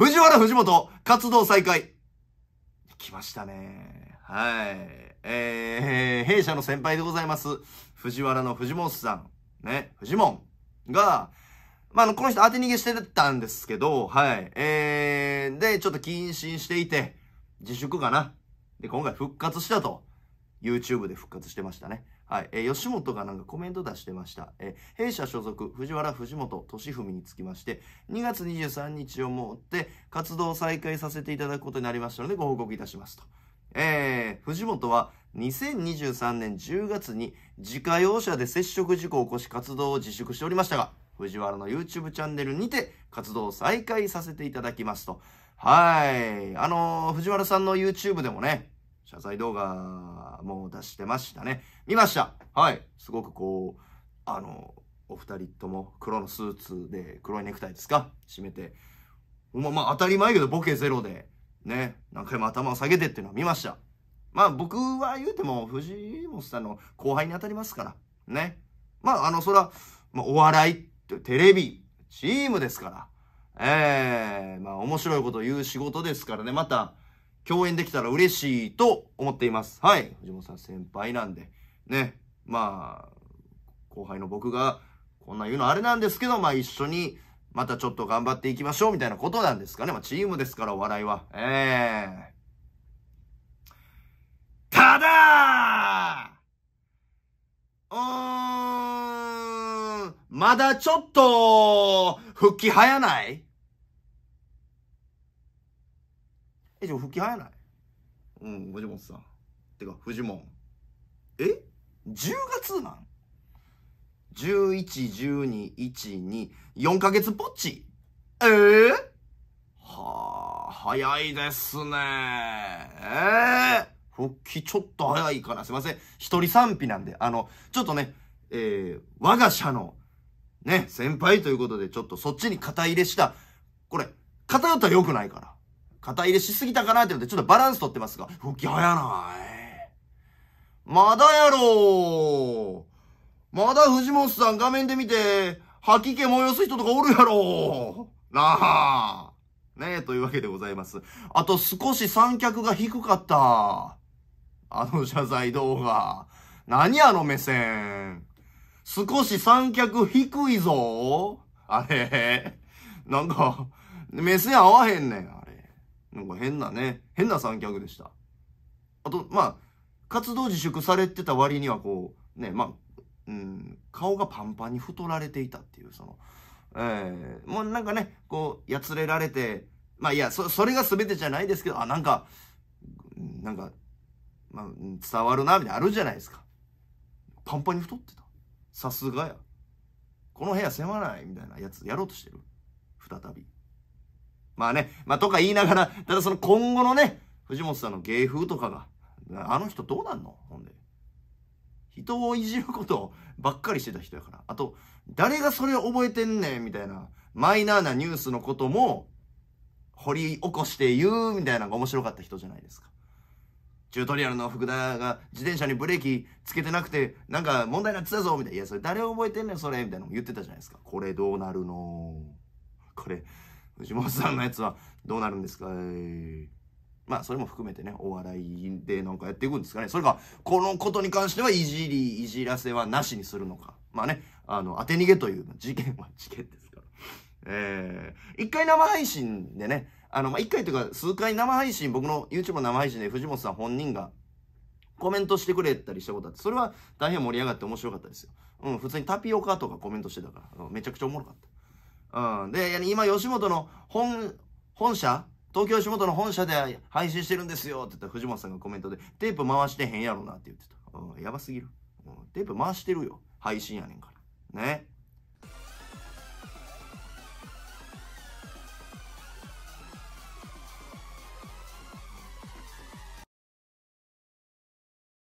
藤原藤本、活動再開。来ましたね。はい。えー、弊社の先輩でございます。藤原の藤本さん。ね、藤本が、まあ、の、この人当て逃げしてたんですけど、はい。えー、で、ちょっと謹慎していて、自粛かな。で、今回復活したと。YouTube で復活してましたね。はい、えー、吉本がなんかコメント出してました。えー、弊社所属、藤原藤本敏文につきまして、2月23日をもって活動を再開させていただくことになりましたので、ご報告いたしますと。えー、藤本は2023年10月に自家用車で接触事故を起こし活動を自粛しておりましたが、藤原の YouTube チャンネルにて活動を再開させていただきますと。はい。あのー、藤原さんの YouTube でもね、謝罪動画も出してましたね。見ましたはい。すごくこう、あの、お二人とも黒のスーツで黒いネクタイですか締めて。まあまあ当たり前けどボケゼロで、ね、何回も頭を下げてっていうのは見ました。まあ僕は言うても藤本さんの後輩に当たりますから、ね。まああの、そら、まあ、お笑い、テレビ、チームですから。ええー、まあ面白いこと言う仕事ですからね、また、共演できたら嬉しいと思っています。はい。藤本さん先輩なんで、ね。まあ、後輩の僕が、こんな言うのあれなんですけど、まあ一緒に、またちょっと頑張っていきましょうみたいなことなんですかね。まあチームですから、お笑いは。ええー、ただうーん、まだちょっと、復帰早ないえ、じゃあ復帰早ないうん、藤本さん。てか、藤本。え ?10 月なん ?11、12、12、4ヶ月ぽっちええー、はあ、早いですね。ええー復帰ちょっと早いから、すいません。一人賛否なんで、あの、ちょっとね、えー、我が社の、ね、先輩ということで、ちょっとそっちに肩入れした、これ、偏ったら良くないから。肩入れしすぎたかなってので、ちょっとバランス取ってますが、復帰早ない。まだやろまだ藤本さん画面で見て、吐き気やす人とかおるやろなあ。ねえ、というわけでございます。あと少し三脚が低かった。あの謝罪動画。何あの目線。少し三脚低いぞ。あれ。なんか、目線合わへんねん。なんか変なね、変な三脚でした。あと、まあ、活動自粛されてた割にはこう、ね、まあ、うん、顔がパンパンに太られていたっていう、その、えー、もうなんかね、こう、やつれられて、まあいや、そ、それが全てじゃないですけど、あ、なんか、なんか、まあ、伝わるな、みたいなあるじゃないですか。パンパンに太ってた。さすがや。この部屋狭ない、みたいなやつやろうとしてる。再び。まあね、まあとか言いながら、ただその今後のね、藤本さんの芸風とかが、あの人どうなんのほんで。人をいじることばっかりしてた人やから。あと、誰がそれを覚えてんねんみたいな、マイナーなニュースのことも、掘り起こして言うみたいなのが面白かった人じゃないですか。チュートリアルの福田が自転車にブレーキつけてなくて、なんか問題になってたぞみたいな。いや、それ誰覚えてんねんそれみたいなのも言ってたじゃないですか。これどうなるのこれ、藤本さんのやつはどうなるんですか、えー、まあ、それも含めてね、お笑いでなんかやっていくんですかね。それか、このことに関してはいじり、いじらせはなしにするのか。まあね、あの、当て逃げという事件は事件ですから。えー、一回生配信でね、あの、まあ、一回というか、数回生配信、僕の YouTube の生配信で藤本さん本人がコメントしてくれたりしたことあって、それは大変盛り上がって面白かったですよ。うん、普通にタピオカとかコメントしてたから、めちゃくちゃおもろかった。うん。で、今、吉本の本、本社東京吉本の本社で配信してるんですよって言ったら藤本さんがコメントで、テープ回してへんやろなって言ってた。うん、やばすぎる。うん、テープ回してるよ。配信やねんから。ね。